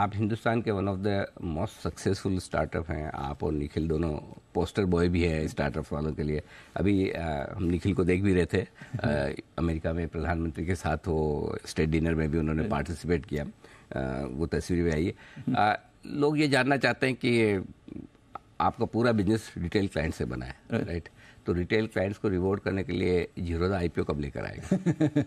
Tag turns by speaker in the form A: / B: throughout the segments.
A: आप हिंदुस्तान के one of the most successful startup हैं आप और निखिल दोनों पोस्टर बॉय भी हैं स्टार्टअप वालों के लिए अभी आ, हम निखिल को देख भी रहे थे आ, अमेरिका में प्रधानमंत्री के साथ वो स्टेट डिनर में भी उन्होंने पार्टिसिपेट किया आ, वो तस्वीर भी आई है लोग ये जानना चाहते हैं कि आपका पूरा बिजनेस रिटेल क्लाइंट से बना है राइट तो रिटेल क्लाइंट्स को रिवॉर्ड करने के लिए जीरो आई आईपीओ कब लेकर
B: आएगा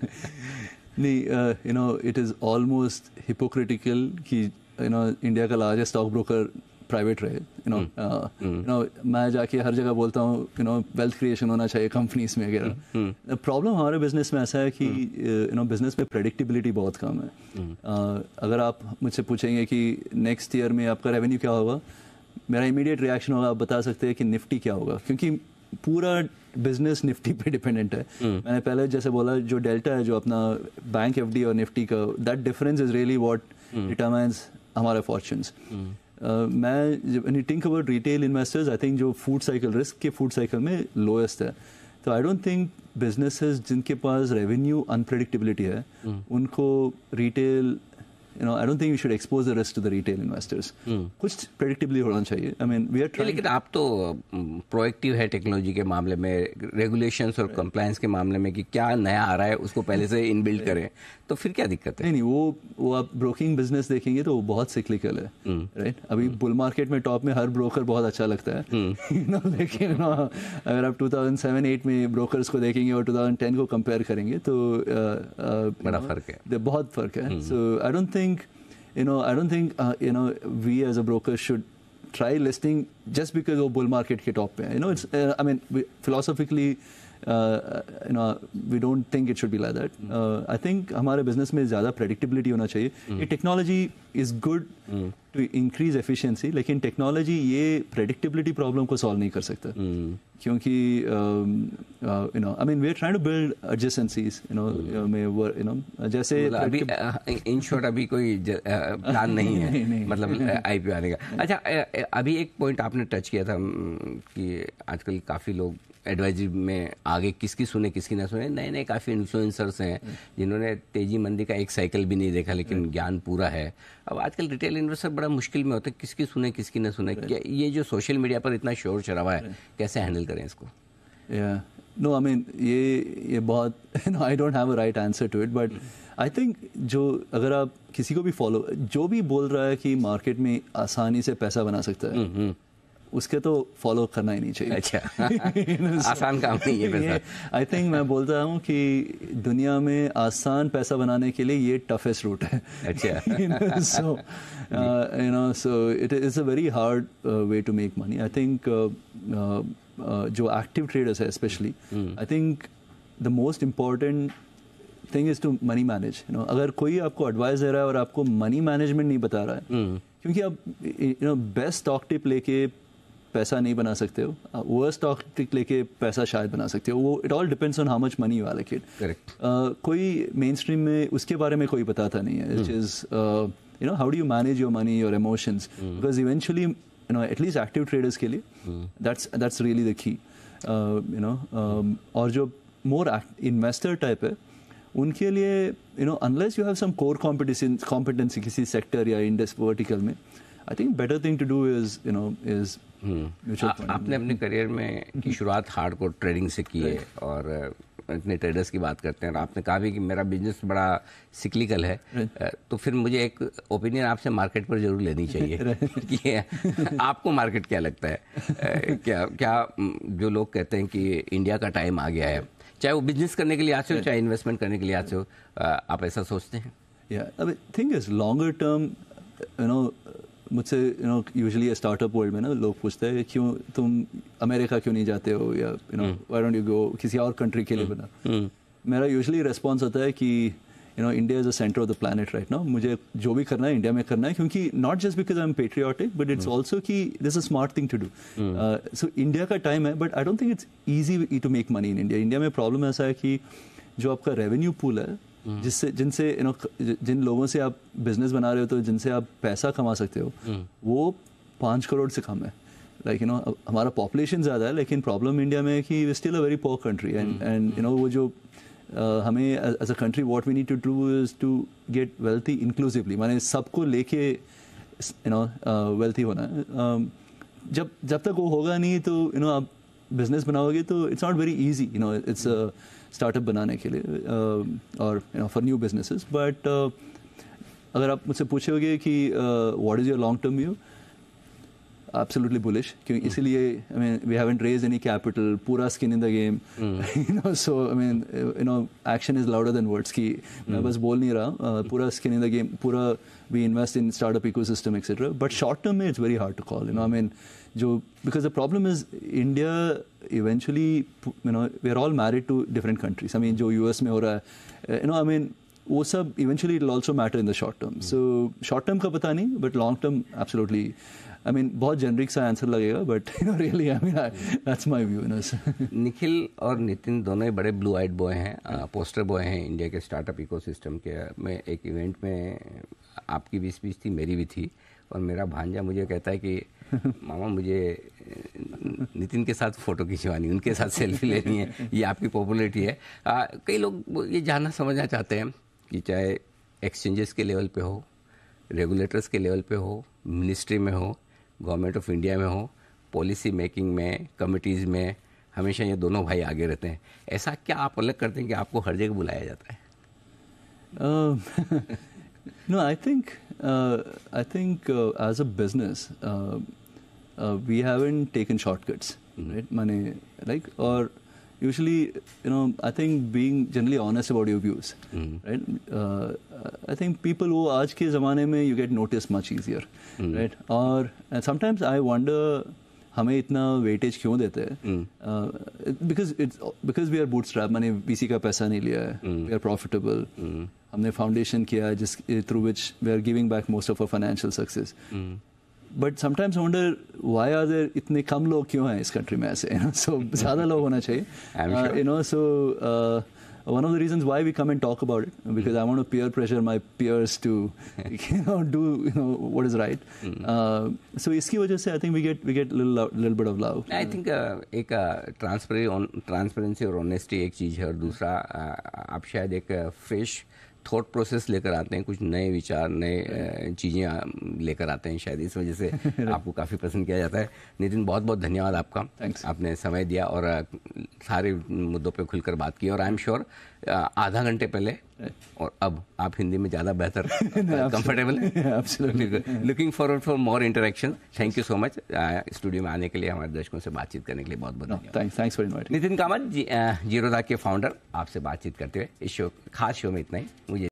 B: नहीं you know it is almost hypocritical कि यू नो इंडिया का लार्जेस्ट स्टॉक ब्रोकर प्राइवेट रहे यू नो यू नो मैं जाके हर जगह बोलता हूँ यू नो वेल्थ क्रिएशन होना चाहिए कंपनीज में वगैरह प्रॉब्लम हमारे बिजनेस में ऐसा है कि यू नो बिजनेस में प्रडिक्टेबिलिटी बहुत कम है uh, अगर आप मुझसे पूछेंगे कि नेक्स्ट ईयर में आपका रेवेन्यू क्या होगा मेरा इमीडिएट रिएक्शन होगा आप बता सकते हैं कि निफ्टी क्या होगा क्योंकि पूरा बिजनेस निफ्टी पे डिपेंडेंट है hmm. मैंने पहले जैसे बोला जो डेल्टा है जो अपना बैंक एफ और निफ्टी का that difference is really what determines हमारे फॉर्चून hmm. uh, मैं think about retail investors I think जो फूड साइकिल रिस्क के फूड साइकिल में लोएस्ट है तो आई डोंट थिंक बिजनेसेस जिनके पास रेवेन्यू अनप्रडिक्टेबिलिटी है hmm. उनको retail you know I don't think you should expose the risk to the retail investors कुछ प्रेडिक्टेबली होना चाहिए I mean we are trying
A: लेकिन आप तो प्रोएक्टिव है टेक्नोलॉजी के मामले में रेगुलेशंस और कंप्लायंस के मामले में कि क्या नया आ रहा है
B: उसको पहले से इनबिल्ड करें तो फिर क्या दिक्कत है नहीं नहीं वो वो आप ब्रोकिंग बिजनेस देखेंगे तो वो बहुत सिक्लिकल है राइट hmm. अभी बुल hmm. मार्केट में टॉप में हर ब्रोकर बहुत अच्छा लगता है hmm. लेकिन अगर आप 2007 8 में ब्रोकर्स को देखेंगे और 2010 को कंपेयर करेंगे तो uh, uh, बड़ा फर्क है बहुत फर्क है so I don't think think, you know, I don't think, uh, you know, we as a broker should try listing just because of bull market ke top You know, it's, uh, I mean, we, philosophically, uh, uh, you know, we don't think it should be like that. Mm-hmm. Uh, I think our business में ज़्यादा predictability होना चाहिए. Mm-hmm. ये technology is good to increase efficiency लेकिन technology ये predictability problem को solve नहीं कर सकता mm. क्योंकि you know I mean we are trying to build adjacencies you know में यू नो जैसे मतलब अभी इन शॉर्ट uh, अभी कोई प्लान uh, नहीं है मतलब
A: आईपीओ uh, आने का अच्छा अभी एक पॉइंट आपने टच किया था um, कि आजकल काफ़ी लोग एडवाइजरी में आगे किसकी सुने किसकी ना सुने नए नए काफ़ी इन्फ्लुएंसर्स हैं hmm. जिन्होंने तेजी मंदी का एक साइकिल भी नहीं देखा लेकिन hmm. ज्ञान पूरा है अब आजकल रिटेल इन्वेस्टर बड़ा मुश्किल में होता है किसकी सुने किसकी ना सुने क्या ये जो सोशल मीडिया पर इतना शोर शराबा है कैसे हैंडल करें इसको
B: नो आई मीन ये ये बहुत I don't have a right answer to it but I think जो अगर आप किसी को भी फॉलो जो भी बोल रहा है कि मार्केट में आसानी से पैसा बना सकता है hmm, hmm. उसके तो फॉलो करना ही नहीं चाहिए अच्छा आसान काम नहीं है आई थिंक तो। मैं बोलता हूँ कि दुनिया में आसान पैसा बनाने के लिए ये टफेस्ट रूट है अच्छा so you know so it is a very hard way to make money I think जो एक्टिव ट्रेडर्स है specially I think the most important thing is to money manage you know अगर कोई आपको advice दे रहा है और आपको money management नहीं बता रहा है hmm. क्योंकि आप you know best stock tip लेके पैसा नहीं बना सकते हो वर्स्ट टॉक्टिक लेके पैसा शायद बना सकते हो वो it all depends on how much money वाला किड करेक्ट कोई मेन स्ट्रीम में उसके बारे में कोई बताता नहीं है it is you know how do you manage your money your emotions because eventually you know at least active traders के लिए that's that's really the key you know और जो मोर इन्वेस्टर टाइप है उनके लिए you know unless you have some core competition competency किसी sector या industry vertical में I think better thing to do is you know is आपने अपने
A: करियर में की शुरुआत हार्ड कोर ट्रेडिंग से की है और इतने ट्रेडर्स की बात करते हैं और आपने कहा भी कि मेरा बिजनेस बड़ा सिक्लिकल है तो फिर मुझे एक ओपिनियन आपसे मार्केट पर जरूर लेनी चाहिए कि आपको मार्केट क्या लगता है क्या क्या जो लोग कहते हैं कि इंडिया का टाइम आ गया है चाहे वो बिजनेस करने के लिए आते हो चाहे इन्वेस्टमेंट करने के लिए आते हो आप ऐसा सोचते हैं
B: या is longer term you know मुझसे you know usually startup world में ना लोग पूछते हैं क्यों तुम अमेरिका क्यों नहीं जाते हो या you know why don't you go किसी और कंट्री के लिए हम्म। बना हम्म। मेरा यूजुअली रिस्पॉन्स होता है कि you know India is a centre of the planet right ना मुझे जो भी करना है इंडिया में करना है क्योंकि not just because I am patriotic but it's also key this a smart thing to do so India का टाइम है but I don't think it's easy to make money in India India में problem ऐसा है कि जो आपका revenue pool है हम्म। जिससे जिनसे यू नो जिन लोगों से आप बिजनेस बना रहे हो तो जिनसे आप पैसा कमा सकते हो हम्म। वो पाँच करोड़ से कम है लाइक यू नो हमारा पॉपुलेशन ज़्यादा है लेकिन प्रॉब्लम इंडिया में है कि still a very poor country and and you know वो जो uh, हमें as a country what we need to do is to get wealthy inclusively माने सबको लेके यू नो वेल्थी होना है um, जब जब तक वो होगा नहीं तो यू you नो know, आप बिजनेस बनाओगे तो it's not very easy you know it's startup बनाने के लिए और you know for new business but अगर आप मुझसे पूछोगे कि what is your long term view absolutely bullish क्योंकि इसीलिए I mean we haven't raise any capital पूरा skin in the game you know so I mean you know action is louder than words की मैं बस बोल नहीं रहा पूरा स्किन इन द गेम पूरा we invest in startup ecosystem etcetera but short term में it's very hard to call you know I mean जो the problem is India eventually you know we are all married to different countries I mean जो यू में हो रहा है you know I mean वो सब eventually it also matter in the short term so short term का पता नहीं but long term absolutely I mean बहुत जेनरिक सा आंसर लगेगा but really I mean that's my view no Nikhil और नितिन दोनों ही बड़े ब्लू आइट बॉय हैं पोस्टर बॉय
A: हैं इंडिया के स्टार्टअप इकोसिस्टम के मैं एक इवेंट में आपकी भी स्पीच थी मेरी भी थी और मेरा भांजा मुझे कहता है कि मामा मुझे नितिन के साथ फ़ोटो खिंचवानी उनके साथ सेल्फी लेनी है ये आपकी पॉपुलरिटी है आ, कई लोग ये जानना समझना चाहते हैं कि चाहे एक्सचेंजेस के लेवल पे हो रेगुलेटर्स के लेवल पे हो मिनिस्ट्री में हो गवर्नमेंट ऑफ इंडिया में हो पॉलिसी मेकिंग में कमिटीज़ में हमेशा ये दोनों भाई आगे रहते हैं ऐसा क्या आप अलग करते हैं कि आपको हर जगह बुलाया जाता है
B: no I think Uh, I think uh, as a business, uh, we haven't taken shortcuts, mm-hmm. right? Money, like, or usually, you know, I think being generally honest about your views, mm-hmm. right? Uh, I think people who are in ज़माने you get noticed much easier, mm-hmm. right? Or and sometimes I wonder हमें इतना weightage क्यों देते हैं because it's because we are bootstrap मैंने वी का पैसा नहीं लिया है वी आर प्रॉफिटेबल हमने फाउंडेशन किया जिस through which we are giving back most of our financial success but sometimes wonder why are there इतने कम लोग क्यों हैं इस कंट्री में ऐसे सो ज़्यादा लोग होना चाहिए you know so one of the reasons why we come and talk about it because mm. I want to peer pressure my peers to you know do you know what is right. Mm. Uh, so iski wajah se I think we get we get little little bit of love. I think
A: uh, एक uh, transparency और honesty, एक चीज़ है और दूसरा आप शायद एक thought process लेकर आते हैं कुछ नए विचार नए चीज़ें लेकर आते हैं शायद इस वजह से आपको काफ़ी पसंद किया जाता है नितिन बहुत बहुत धन्यवाद आपका Thanks. आपने समय दिया और सारे मुद्दों पर खुलकर बात की और आई एम श्योर आधा घंटे पहले और अब आप हिंदी में ज़्यादा बेहतर कंफर्टेबल
B: है
A: looking forward for more interaction thank you so much studio में आने के लिए हमारे दर्शकों से बातचीत करने के लिए बहुत
B: बहुत थैंक्स फॉर
A: नितिन कामत जीरोदा के फाउंडर आपसे बातचीत करते हुए इस शो खास शो में इतना ही मुझे